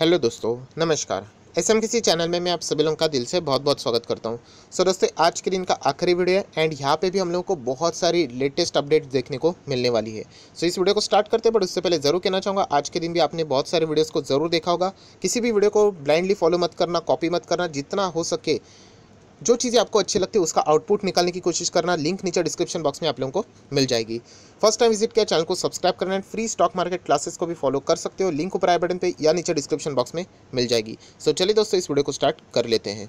hello दोस्तों नमस्कार S M किसी चैनल में मैं आप सभी लोगों का दिल से बहुत बहुत स्वागत करता हूं सो so, दोस्तों आज के दिन का आखिरी वीडियो है एंड यहाँ पे भी हम लोगों को बहुत सारी लेटेस्ट अपडेट्स देखने को मिलने वाली है सो so, इस वीडियो को स्टार्ट करते हैं बट उससे पहले ज़रूर कहना चाहूँगा आज के दिन भी आपने बहुत सारे वीडियोज़ को ज़रूर देखा होगा किसी भी वीडियो को ब्लाइंडली फॉलो मत करना कॉपी मत करना जितना हो सके जो चीज़ें आपको अच्छी लगती है उसका आउटपुट निकालने की कोशिश करना लिंक नीचे डिस्क्रिप्शन बॉक्स में आप लोगों को मिल जाएगी फर्स्ट टाइम विजिट किया चैनल को सब्सक्राइब करना है फ्री स्टॉक मार्केट क्लासेस को भी फॉलो कर सकते हो लिंक ऊपर आए बटन पर या नीचे डिस्क्रिप्शन बॉक्स में मिल जाएगी सो so, चलिए दोस्तों इस वीडियो को स्टार्ट कर लेते हैं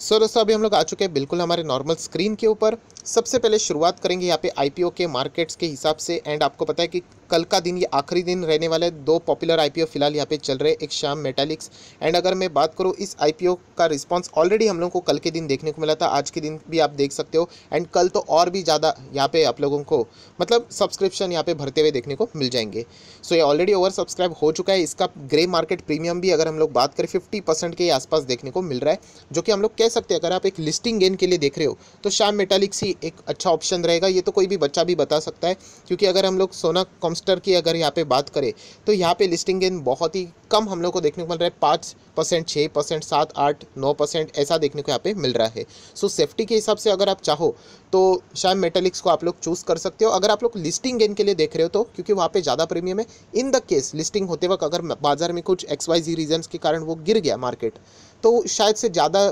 सो so, दोस्तों अभी हम लोग आ चुके हैं बिल्कुल हमारे नॉर्मल स्क्रीन के ऊपर सबसे पहले शुरुआत करेंगे यहाँ पे आईपीओ के मार्केट्स के हिसाब से एंड आपको पता है कि कल का दिन ये आखिरी दिन रहने वाला है दो पॉपुलर आईपीओ फिलहाल यहाँ पे चल रहे एक शाम मेटालिक्स एंड अगर मैं बात करूँ इस आईपीओ का रिस्पॉन्स ऑलरेडी हम लोगों को कल के दिन देखने को मिला था आज के दिन भी आप देख सकते हो एंड कल तो और भी ज़्यादा यहाँ पे आप लोगों को मतलब सब्सक्रिप्शन यहाँ पे भरते हुए देखने को मिल जाएंगे सो ये ऑलरेडी ओवर सब्सक्राइब हो चुका है इसका ग्रे मार्केट प्रीमियम भी अगर हम लोग बात करें फिफ्टी परसेंट के आसपास देखने को मिल रहा है जो कि हम लोग कह सकते हैं अगर आप एक लिस्टिंग गेन के लिए देख रहे हो तो शाम मेटालिक्स ही एक अच्छा ऑप्शन रहेगा ये तो कोई भी बच्चा भी बता सकता है क्योंकि अगर हम लोग सोना कॉम्स सेमेस्टर की अगर यहाँ पे बात करें तो यहाँ पे लिस्टिंग गेन बहुत ही कम हम लोग को देखने को मिल रहा है पाँच परसेंट छः परसेंट सात आठ नौ परसेंट ऐसा देखने को यहाँ पे मिल रहा है सो so, सेफ्टी के हिसाब से अगर आप चाहो तो शायद मेटेलिक्स को आप लोग चूज़ कर सकते हो अगर आप लोग लिस्टिंग गेन के लिए देख रहे हो तो क्योंकि वहाँ पे ज़्यादा प्रीमियम है इन द केस लिस्टिंग होते वक्त अगर बाजार में कुछ एक्स वाई जी रीजन्स के कारण वो गिर गया मार्केट तो शायद से ज़्यादा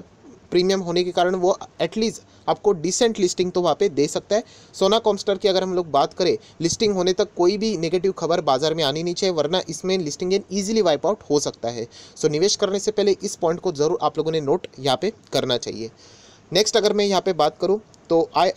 प्रीमियम होने के कारण वो एटलीस्ट आपको डिसेंट लिस्टिंग तो वहाँ पे दे सकता है सोना कॉम्स्टर की अगर हम लोग बात करें लिस्टिंग होने तक कोई भी नेगेटिव खबर बाजार में आनी नहीं चाहिए वरना इसमें listing gain easily wipe out हो सकता है सो निवेश करने से पहले इस पॉइंट को ज़रूर आप लोगों ने नोट यहाँ पे करना चाहिए नेक्स्ट अगर मैं यहाँ पे बात करूँ तो आई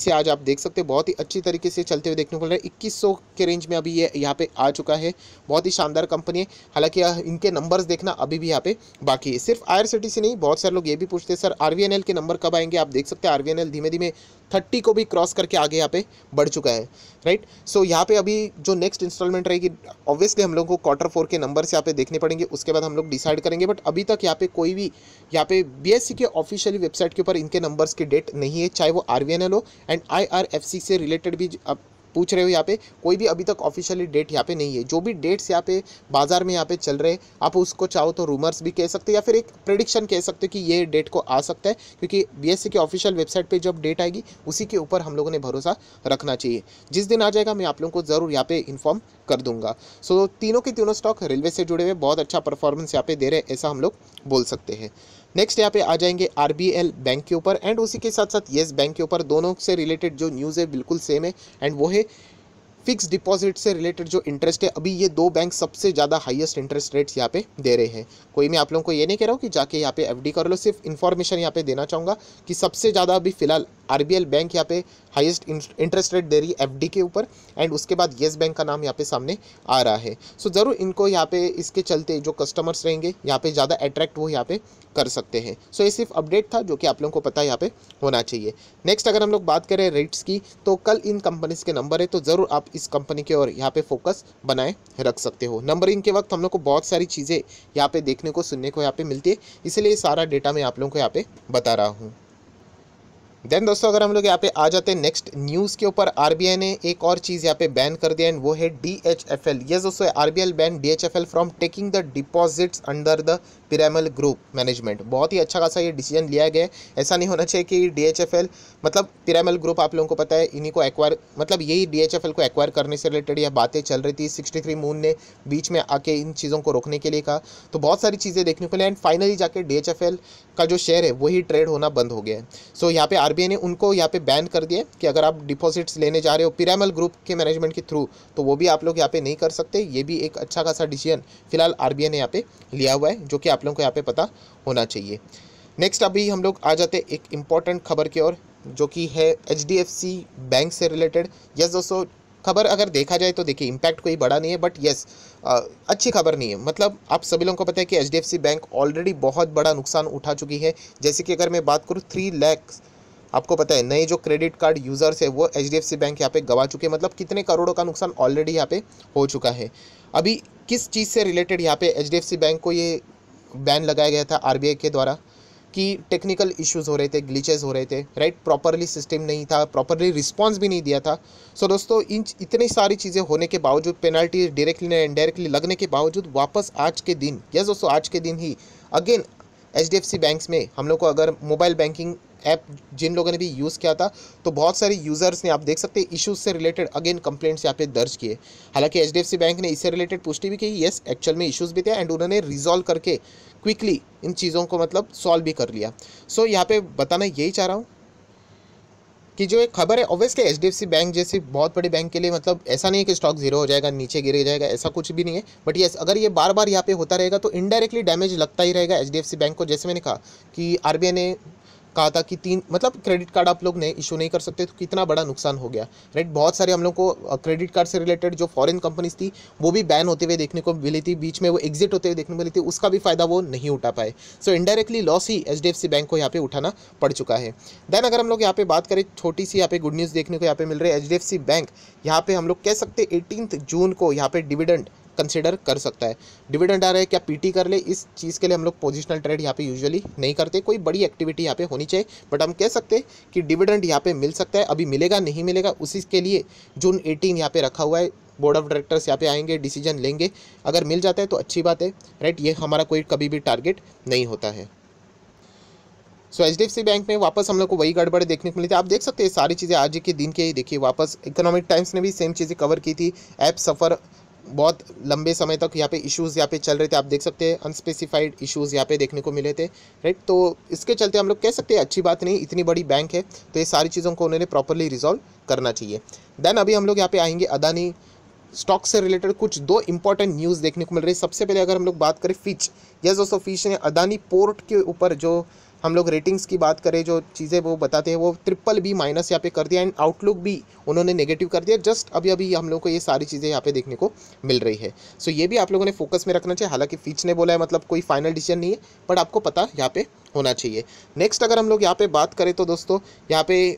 से आज आप देख सकते हैं बहुत ही अच्छी तरीके से चलते हुए देखने को मिल रहा है इक्कीस के रेंज में अभी ये यहाँ पे आ चुका है बहुत ही शानदार कंपनी है हालांकि इनके नंबर्स देखना अभी भी यहाँ पे बाकी है सिर्फ आई नहीं बहुत सारे लोग ये भी पूछते हैं सर आर के नंबर कब आएंगे आप देख सकते हैं आर धीमे धीमे थर्टी को भी क्रॉस करके आगे यहाँ पे बढ़ चुका है राइट सो यहाँ पे अभी जो नेक्स्ट इंस्टॉलमेंट रहेगी ऑब्वियसली हम लोग को क्वार्टर फोर के नंबर से यहाँ पे देखने पड़ेंगे उसके बाद हम लोग डिसाइड करेंगे बट अभी तक यहाँ पे कोई भी यहाँ पे बीएससी के ऑफिशियली वेबसाइट के ऊपर इनके नंबर्स की डेट नहीं है चाहे चाहे वो आर हो एंड आई से रिलेटेड भी आप पूछ रहे हो यहाँ पे कोई भी अभी तक ऑफिशियली डेट यहाँ पे नहीं है जो भी डेट्स यहाँ पे बाजार में यहाँ पे चल रहे हैं आप उसको चाहो तो रूमर्स भी कह सकते हो या फिर एक प्रडिक्शन कह सकते हो कि ये डेट को आ सकता है क्योंकि बीएससी के ऑफिशियल वेबसाइट पे जब डेट आएगी उसी के ऊपर हम लोगों ने भरोसा रखना चाहिए जिस दिन आ जाएगा मैं आप लोगों को ज़रूर यहाँ पे इन्फॉर्म कर दूंगा सो तीनों के तीनों स्टॉक रेलवे से जुड़े हुए बहुत अच्छा परफॉर्मेंस यहाँ पे दे रहे हैं ऐसा हम लोग बोल सकते हैं नेक्स्ट यहाँ पे आ जाएंगे आर बैंक के ऊपर एंड उसी के साथ साथ येस बैंक के ऊपर दोनों से रिलेटेड जो न्यूज़ है बिल्कुल सेम है एंड वो है फिक्स डिपॉजिट से रिलेटेड जो इंटरेस्ट है अभी ये दो बैंक सबसे ज़्यादा हाईएस्ट इंटरेस्ट रेट्स यहाँ पे दे रहे हैं कोई मैं आप लोगों को ये नहीं कह रहा हूँ कि जाके यहाँ पे एफडी कर लो सिर्फ इन्फॉर्मेशन यहाँ पे देना चाहूँगा कि सबसे ज़्यादा अभी फिलहाल आर बैंक यहाँ पे हाईएस्ट इंटरेस्ट रेट दे रही है एफ के ऊपर एंड उसके बाद येस बैंक का नाम यहाँ पे सामने आ रहा है सो so, ज़रूर इनको यहाँ पे इसके चलते जो कस्टमर्स रहेंगे यहाँ पे ज़्यादा अट्रैक्ट वो यहाँ पे कर सकते हैं सो so, ये सिर्फ अपडेट था जो कि आप लोगों को पता यहाँ पे होना चाहिए नेक्स्ट अगर हम लोग बात करें रेट्स की तो कल इन कंपनीज़ के नंबर है तो ज़रूर आप इस कंपनी के और यहाँ पे फोकस बनाए रख सकते हो नंबर इनके वक्त हम लोग को बहुत सारी चीज़ें यहाँ पे देखने को सुनने को यहाँ पे मिलती है इसलिए सारा डेटा मैं आप लोगों को यहाँ पे बता रहा हूँ देन दोस्तों अगर हम लोग यहाँ पे आ जाते हैं नेक्स्ट न्यूज़ के ऊपर आरबीआई ने एक और चीज़ यहाँ पे बैन कर दिया एंड वो है डीएचएफएल यस दोस्तों RBI ban DHFL from taking the deposits under the Piramal group management बहुत ही अच्छा खासा ये डिसीजन लिया गया ऐसा नहीं होना चाहिए कि डीएचएफएल मतलब पिरामल ग्रुप आप लोगों को पता है इन्हीं को एक्वायर मतलब यही डीएचएफएल को एक्वायर करने से रिलेटेड यह बातें चल रही थी सिक्सटी थ्री मून ने बीच में आके इन चीज़ों को रोकने के लिए कहा तो बहुत सारी चीज़ें देखने को मिली एंड फाइनली जाके डी का जो शेयर है वही ट्रेड होना बंद हो गया है सो यहाँ पे आरबीआई ने उनको यहाँ पे बैन कर दिया कि अगर आप डिपॉजिट्स लेने जा रहे हो पिरामल ग्रुप के मैनेजमेंट के थ्रू तो वो भी आप लोग यहाँ पे नहीं कर सकते ये भी एक अच्छा खासा डिसीजन फिलहाल आरबीआई ने यहाँ पे लिया हुआ है जो कि आप लोगों को यहाँ पे पता होना चाहिए नेक्स्ट अभी हम लोग आ जाते एक इम्पॉर्टेंट खबर की ओर जो कि है एच बैंक से रिलेटेड यस दोस्तों खबर अगर देखा जाए तो देखिए इम्पैक्ट कोई बड़ा नहीं है बट येस अच्छी खबर नहीं है मतलब आप सभी लोगों को पता है कि एच बैंक ऑलरेडी बहुत बड़ा नुकसान उठा चुकी है जैसे कि अगर मैं बात करूँ थ्री लैक्स आपको पता है नए जो क्रेडिट कार्ड यूज़र्स है वो एच बैंक यहाँ पे गवा चुके हैं मतलब कितने करोड़ों का नुकसान ऑलरेडी यहाँ पे हो चुका है अभी किस चीज़ से रिलेटेड यहाँ पे एच बैंक को ये बैन लगाया गया था आर के द्वारा कि टेक्निकल इश्यूज हो रहे थे ग्लीचेज हो रहे थे राइट प्रॉपरली सिस्टम नहीं था प्रॉपरली रिस्पॉन्स भी नहीं दिया था सो so, दोस्तों इन इतनी सारी चीज़ें होने के बावजूद पेनल्टी डायरेक्टली या इनडायरेक्टली लगने के बावजूद वापस आज के दिन यस दोस्तों आज के दिन ही again H D F C banks में हम लोग को अगर मोबाइल बैंकिंग ऐप जिन लोगों ने भी यूज़ किया था तो बहुत सारे यूज़र्स ने आप देख सकते हैं इशूज़ से रिलेटेड अगेन कंप्लेंट्स यहाँ पे दर्ज किए हालांकि एच बैंक ने इससे रिलेटेड पुष्टि भी की येस एक्चुअल में इशूज़ भी थे एंड उन्होंने रिजॉल्व करके क्विकली इन चीज़ों को मतलब सॉल्व भी कर लिया सो so, यहाँ पर बताना यही चाह रहा हूँ कि जो एक खबर है ऑब्वियसली एच डी बैंक जैसे बहुत बड़े बैंक के लिए मतलब ऐसा नहीं है कि स्टॉक जीरो हो जाएगा नीचे गिर जाएगा ऐसा कुछ भी नहीं है बट येस अगर ये बार बार यहाँ पे होता रहेगा तो इनडायरेक्टली डैमेज लगता ही रहेगा एच बैंक को जैसे मैंने कहा कि आर ने कहा था कि तीन मतलब क्रेडिट कार्ड आप लोग ने इशू नहीं कर सकते तो कितना बड़ा नुकसान हो गया राइट बहुत सारे हम लोग को क्रेडिट कार्ड से रिलेटेड जो फॉरेन कंपनीज थी वो भी बैन होते हुए देखने को मिली थी बीच में वो एग्जिट होते हुए देखने को मिली थी उसका भी फायदा वो नहीं उठा पाए सो इनडायरेक्टली लॉस ही एच बैंक को यहाँ पे उठाना पड़ चुका है देन अगर हम लोग यहाँ पे बात करें छोटी सी यहाँ पे गुड न्यूज़ देखने को यहाँ पे मिल रही है एच बैंक यहाँ पे हम लोग कह सकते एटीन जून को यहाँ पे डिविडेंड कंसिडर कर सकता है डिविडेंड आ रहा है क्या पीटी कर ले इस चीज़ के लिए हम लोग पोजिशनल ट्रेड यहाँ पे यूजुअली नहीं करते कोई बड़ी एक्टिविटी यहाँ पे होनी चाहिए बट हम कह सकते हैं कि डिविडेंड यहाँ पे मिल सकता है अभी मिलेगा नहीं मिलेगा उसी के लिए जून एटीन यहाँ पे रखा हुआ है बोर्ड ऑफ डायरेक्टर्स यहाँ पे आएंगे डिसीजन लेंगे अगर मिल जाता है तो अच्छी बात है राइट ये हमारा कोई कभी भी टारगेट नहीं होता है सो एच बैंक में वापस हम लोग को वही गड़बड़ देखने को मिली थी आप देख सकते हैं सारी चीज़ें आज के दिन के ही देखिए वापस इकोनॉमिक टाइम्स ने भी सेम चीज़ें कवर की थी ऐप सफ़र बहुत लंबे समय तक यहाँ पे इश्यूज़ यहाँ पे चल रहे थे आप देख सकते हैं अनस्पेसिफाइड इश्यूज़ यहाँ पे देखने को मिले थे राइट तो इसके चलते हम लोग कह सकते हैं अच्छी बात नहीं इतनी बड़ी बैंक है तो ये सारी चीज़ों को उन्होंने प्रॉपरली रिजॉल्व करना चाहिए देन अभी हम लोग यहाँ पे आएंगे अदानी स्टॉक से रिलेटेड कुछ दो इंपॉर्टेंट न्यूज़ देखने को मिल रही है सबसे पहले अगर हम लोग बात करें फिच यस दोस्तों फिच ने अदानी पोर्ट के ऊपर जो हम लोग रेटिंग्स की बात करें जो चीज़ें वो बताते हैं वो ट्रिपल बी माइनस यहाँ पे कर दिया एंड आउटलुक भी उन्होंने नेगेटिव कर दिया जस्ट अभी अभी हम लोग को ये सारी चीज़ें यहाँ पे देखने को मिल रही है सो so, ये भी आप लोगों ने फोकस में रखना चाहिए हालांकि फीच ने बोला है मतलब कोई फाइनल डिसीजन नहीं है बट आपको पता यहाँ पर होना चाहिए नेक्स्ट अगर हम लोग यहाँ पर बात करें तो दोस्तों यहाँ पर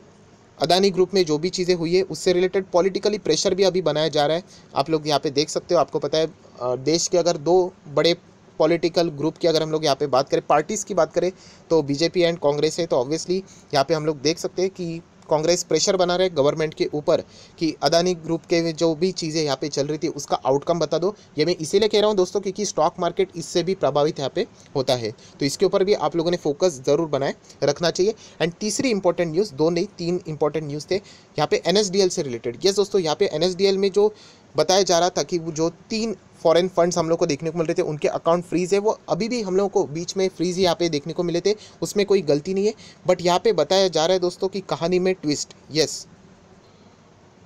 अदानी ग्रुप में जो भी चीज़ें हुई है उससे रिलेटेड पॉलिटिकली प्रेशर भी अभी बनाया जा रहा है आप लोग यहाँ पे देख सकते हो आपको पता है देश के अगर दो बड़े पॉलिटिकल ग्रुप की अगर हम लोग यहाँ पे बात करें पार्टीज़ की बात करें तो बीजेपी एंड कांग्रेस है तो ऑब्वियसली यहाँ पे हम लोग देख सकते हैं कि कांग्रेस प्रेशर बना रहे गवर्नमेंट के ऊपर कि अदानी ग्रुप के जो भी चीज़ें यहाँ पे चल रही थी उसका आउटकम बता दो ये मैं इसीलिए कह रहा हूँ दोस्तों क्योंकि स्टॉक मार्केट इससे भी प्रभावित यहाँ पे होता है तो इसके ऊपर भी आप लोगों ने फोकस ज़रूर बनाए रखना चाहिए एंड तीसरी इंपॉर्टेंट न्यूज़ दो नहीं तीन इंपॉर्टेंट न्यूज़ थे यहाँ पे एन से रिलेटेड येस दोस्तों यहाँ पे एन में जो बताया जा रहा था कि वो जो तीन फॉरेन फंड्स हम लोग को देखने को मिल रहे थे उनके अकाउंट फ्रीज है वो अभी भी हम लोगों को बीच में फ्रीज यहाँ पे देखने को मिले थे उसमें कोई गलती नहीं है बट यहाँ पे बताया जा रहा है दोस्तों कि कहानी में ट्विस्ट यस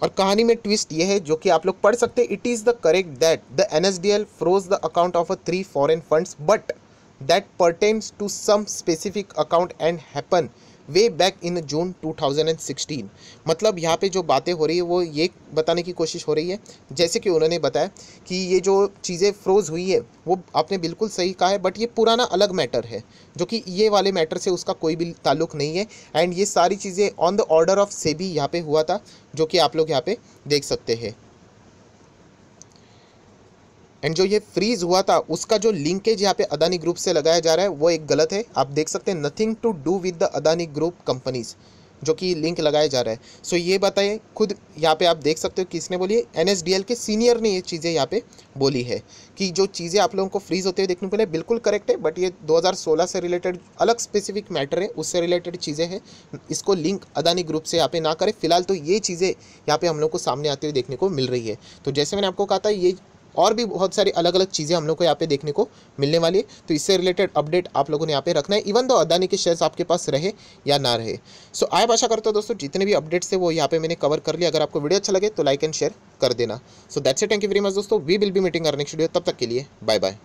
और कहानी में ट्विस्ट ये है जो कि आप लोग पढ़ सकते it is the correct that the N S D L froze the account of a three foreign funds but that pertains to some specific account and happen way back in June 2016 मतलब यहाँ पे जो बातें हो रही है वो ये बताने की कोशिश हो रही है जैसे कि उन्होंने बताया कि ये जो चीज़ें फ्रोज़ हुई है वो आपने बिल्कुल सही कहा है बट ये पुराना अलग मैटर है जो कि ये वाले मैटर से उसका कोई भी ताल्लुक नहीं है एंड ये सारी चीज़ें on the order of SEBI यहाँ पे हुआ था जो कि आप लोग यहाँ पे देख सकते हैं एंड जो ये फ्रीज हुआ था उसका जो लिंकेज यहाँ पे अदानी ग्रुप से लगाया जा रहा है वो एक गलत है आप देख सकते हैं nothing to do with the Adani group companies जो कि लिंक लगाया जा रहा है सो so, ये बताएं खुद यहाँ पे आप देख सकते हो किसने बोली है एन के सीनियर ने ये चीज़ें यहाँ पे बोली है कि जो चीज़ें आप लोगों को फ्रीज होते हुए देखने को मिले बिल्कुल करेक्ट है बट ये 2016 से रिलेटेड अलग स्पेसिफिक मैटर है उससे रिलेटेड चीज़ें हैं इसको लिंक अदानी ग्रुप से यहाँ पे ना करें फिलहाल तो ये चीज़ें यहाँ पे हम लोग को सामने आते हुए देखने को मिल रही है तो जैसे मैंने आपको कहा था ये और भी बहुत सारी अलग अलग चीज़ें हम लोग को यहाँ पे देखने को मिलने वाली है तो इससे रिलेटेड अपडेट आप लोगों ने यहाँ पे रखना है इवन दो अदानी के शेयर्स आपके पास रहे या ना रहे सो so, आशा करता हूँ दोस्तों जितने भी अपडेट्स है वो यहाँ पे मैंने कवर कर लिया अगर आपको वीडियो अच्छा लगे तो लाइक एंड शेयर कर देना so that's a thank you very much दोस्तों we will be meeting uh next video तब तक के लिए बाय बाय